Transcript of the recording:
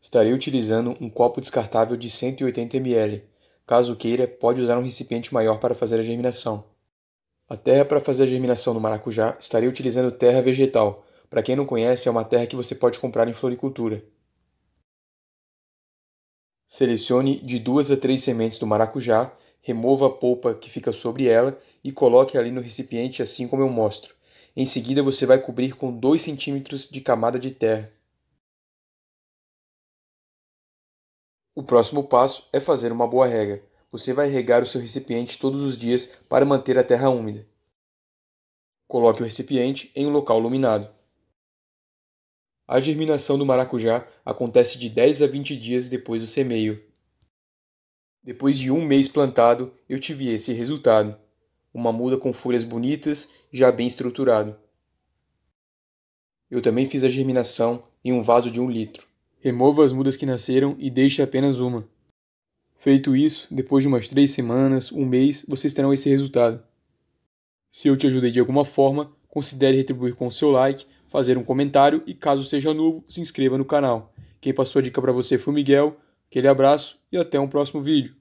Estarei utilizando um copo descartável de 180 ml. Caso queira, pode usar um recipiente maior para fazer a germinação. A terra para fazer a germinação do maracujá, estarei utilizando terra vegetal. Para quem não conhece, é uma terra que você pode comprar em floricultura. Selecione de duas a três sementes do maracujá, remova a polpa que fica sobre ela e coloque ali no recipiente assim como eu mostro. Em seguida, você vai cobrir com 2 cm de camada de terra. O próximo passo é fazer uma boa rega. Você vai regar o seu recipiente todos os dias para manter a terra úmida. Coloque o recipiente em um local iluminado. A germinação do maracujá acontece de 10 a 20 dias depois do semeio. Depois de um mês plantado, eu tive esse resultado: uma muda com folhas bonitas, já bem estruturado. Eu também fiz a germinação em um vaso de um litro. Remova as mudas que nasceram e deixe apenas uma. Feito isso, depois de umas três semanas, um mês, vocês terão esse resultado. Se eu te ajudei de alguma forma, considere retribuir com o seu like, fazer um comentário e, caso seja novo, se inscreva no canal. Quem passou a dica para você foi o Miguel. Aquele abraço e até um próximo vídeo.